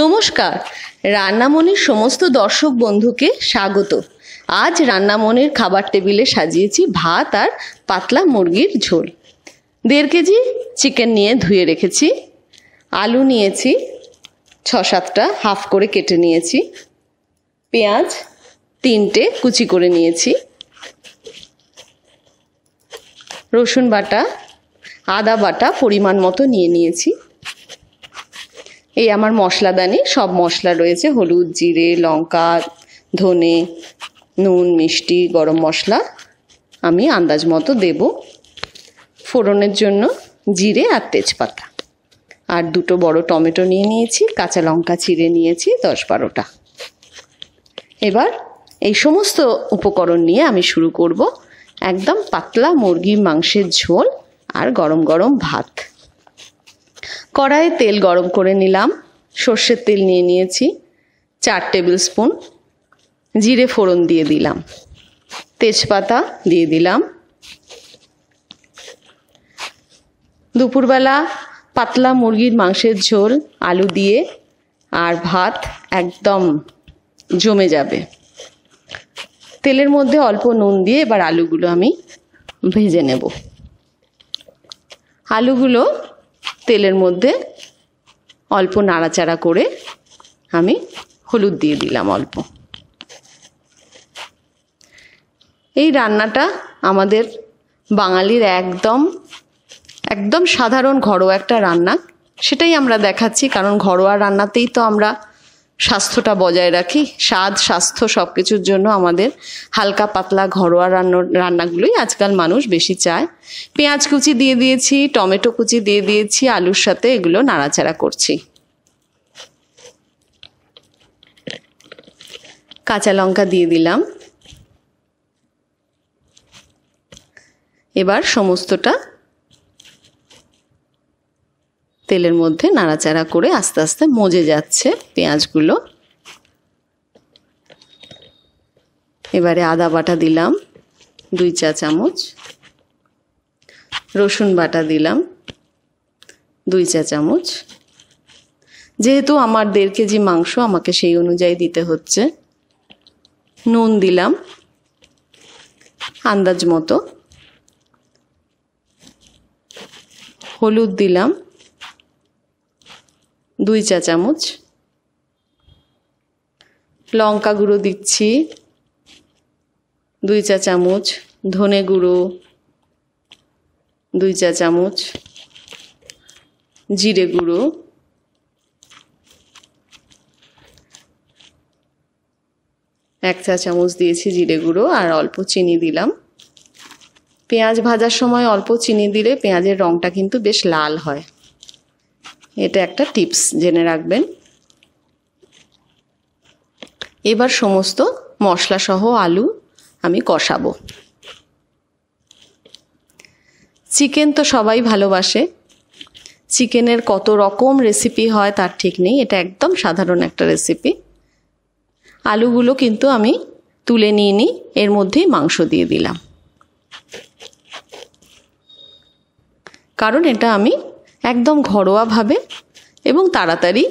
নমস্কার রান্নামনির সমস্ত দর্শক বন্ধুকে স্বাগত আজ রান্নামনির খাবার টেবিলে সাজিয়েছি ভাত আর পাতলা মুরগির ঝোল দেড় কেজি চিকেন নিয়ে ধুয়ে রেখেছি আলু নিয়েছি ছ সাতটা হাফ করে কেটে নিয়েছি পেঁয়াজ তিনটে কুচি করে নিয়েছি রসুন বাটা আদা বাটা পরিমাণ মতো নিয়ে নিয়েছি এই আমার মশলাদানি সব মশলা রয়েছে হলুদ জিরে লঙ্কা ধনে নুন মিষ্টি গরম মশলা আমি আন্দাজ মতো দেব ফোড়নের জন্য জিরে আর তেজপাতা আর দুটো বড় টমেটো নিয়ে নিয়েছি কাঁচা লঙ্কা চিড়ে নিয়েছি দশ বারোটা এবার এই সমস্ত উপকরণ নিয়ে আমি শুরু করব একদম পাতলা মুরগির মাংসের ঝোল আর গরম গরম ভাত কড়াইয়ে তেল গরম করে নিলাম সর্ষের তেল নিয়ে নিয়েছি চার টেবিল স্পুন জিরে ফোড়ন দিয়ে দিলাম তেজপাতা দিয়ে দিলাম দুপুরবেলা পাতলা মুরগির মাংসের ঝোল আলু দিয়ে আর ভাত একদম জমে যাবে তেলের মধ্যে অল্প নুন দিয়ে এবার আলুগুলো আমি ভেজে নেব আলুগুলো তেলের মধ্যে অল্প নাড়াচাড়া করে আমি হলুদ দিয়ে দিলাম অল্প এই রান্নাটা আমাদের বাঙালির একদম একদম সাধারণ ঘরোয়া একটা রান্না সেটাই আমরা দেখাচ্ছি কারণ ঘরোয়া রান্নাতেই তো আমরা স্বাস্থ্যটা বজায় রাখি স্বাদ স্বাস্থ্য সব কিছুর জন্য আমাদের হালকা পাতলা ঘরোয়া রান্না রান্নাগুলোই আজকাল মানুষ বেশি চায় পেঁয়াজ কুচি দিয়ে দিয়েছি টমেটো কুচি দিয়ে দিয়েছি আলুর সাথে এগুলো নাড়াচাড়া করছি কাঁচা লঙ্কা দিয়ে দিলাম এবার সমস্তটা তেলের মধ্যে নাড়াচাড়া করে আস্তে আস্তে মজে যাচ্ছে পেঁয়াজগুলো এবারে আদা বাটা দিলাম দুই চা চামচ রসুন বাটা দিলাম দুই চা চামচ যেহেতু আমার দেড় কেজি মাংস আমাকে সেই অনুযায়ী দিতে হচ্ছে নুন দিলাম আন্দাজ মতো হলুদ দিলাম দুই চা চামচ লঙ্কা গুঁড়ো দিচ্ছি দুই চা চামচ ধনে গুঁড়ো দুই চা চামচ জিরে গুঁড়ো এক চা চামচ দিয়েছি জিরে গুঁড়ো আর অল্প চিনি দিলাম পেঁয়াজ ভাজার সময় অল্প চিনি দিলে পেঁয়াজের রঙটা কিন্তু বেশ লাল হয় এটা একটা টিপস জেনে রাখবেন এবার সমস্ত মশলাসহ আলু আমি কষাবো চিকেন তো সবাই ভালোবাসে চিকেনের কত রকম রেসিপি হয় তার ঠিক নেই এটা একদম সাধারণ একটা রেসিপি আলুগুলো কিন্তু আমি তুলে নিয়ে নিই এর মধ্যেই মাংস দিয়ে দিলাম কারণ এটা আমি একদম ঘরোয়াভাবে এবং তাড়াতাড়ি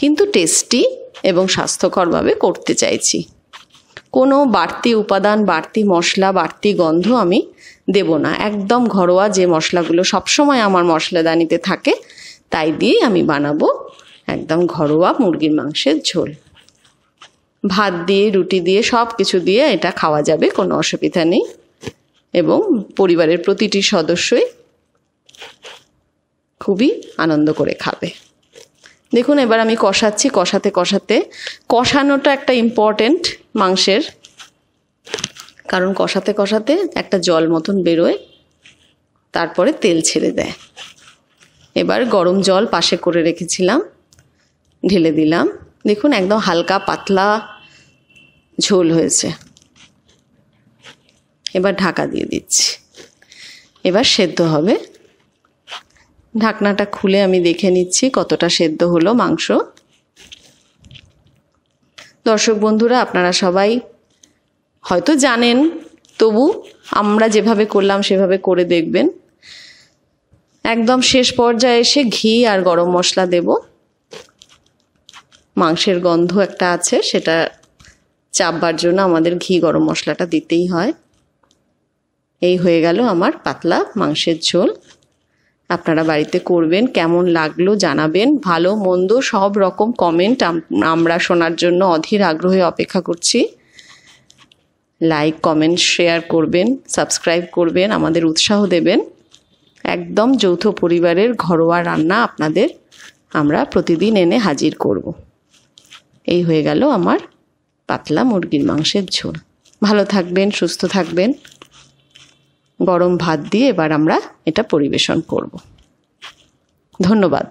কিন্তু টেস্টি এবং স্বাস্থ্যকরভাবে করতে চাইছি কোনো বাড়তি উপাদান বাড়তি মশলা বাড়তি গন্ধ আমি দেব না একদম ঘরোয়া যে মশলাগুলো সবসময় আমার মশলাদানিতে থাকে তাই দিয়েই আমি বানাবো একদম ঘরোয়া মুরগির মাংসের ঝোল ভাত দিয়ে রুটি দিয়ে সব কিছু দিয়ে এটা খাওয়া যাবে কোনো অসুবিধা নেই এবং পরিবারের প্রতিটি সদস্যই খুবই আনন্দ করে খাবে দেখুন এবার আমি কষাচ্ছি কষাতে কষাতে কষানোটা একটা ইম্পর্টেন্ট মাংসের কারণ কষাতে কষাতে একটা জল মতন বেরোয় তারপরে তেল ছেড়ে দেয় এবার গরম জল পাশে করে রেখেছিলাম ঢেলে দিলাম দেখুন একদম হালকা পাতলা ঝোল হয়েছে এবার ঢাকা দিয়ে দিচ্ছি এবার সেদ্ধ হবে ঢাকনাটা খুলে আমি দেখে নিচ্ছি কতটা সেদ্ধ হলো মাংস দর্শক বন্ধুরা আপনারা সবাই হয়তো জানেন তবু আমরা যেভাবে করলাম সেভাবে করে দেখবেন একদম শেষ পর্যায়ে এসে ঘি আর গরম মশলা দেব মাংসের গন্ধ একটা আছে সেটা চাপবার জন্য আমাদের ঘি গরম মশলাটা দিতেই হয় এই হয়ে গেল আমার পাতলা মাংসের ঝোল আপনারা বাড়িতে করবেন কেমন লাগলো জানাবেন ভালো মন্দ সব রকম কমেন্ট আমরা শোনার জন্য অধীর আগ্রহে অপেক্ষা করছি লাইক কমেন্ট শেয়ার করবেন সাবস্ক্রাইব করবেন আমাদের উৎসাহ দেবেন একদম যৌথ পরিবারের ঘরোয়া রান্না আপনাদের আমরা প্রতিদিন এনে হাজির করব এই হয়ে গেল আমার পাতলা মুরগির মাংসের ঝোল ভালো থাকবেন সুস্থ থাকবেন গরম ভাত দিয়ে এবার আমরা এটা পরিবেশন করব ধন্যবাদ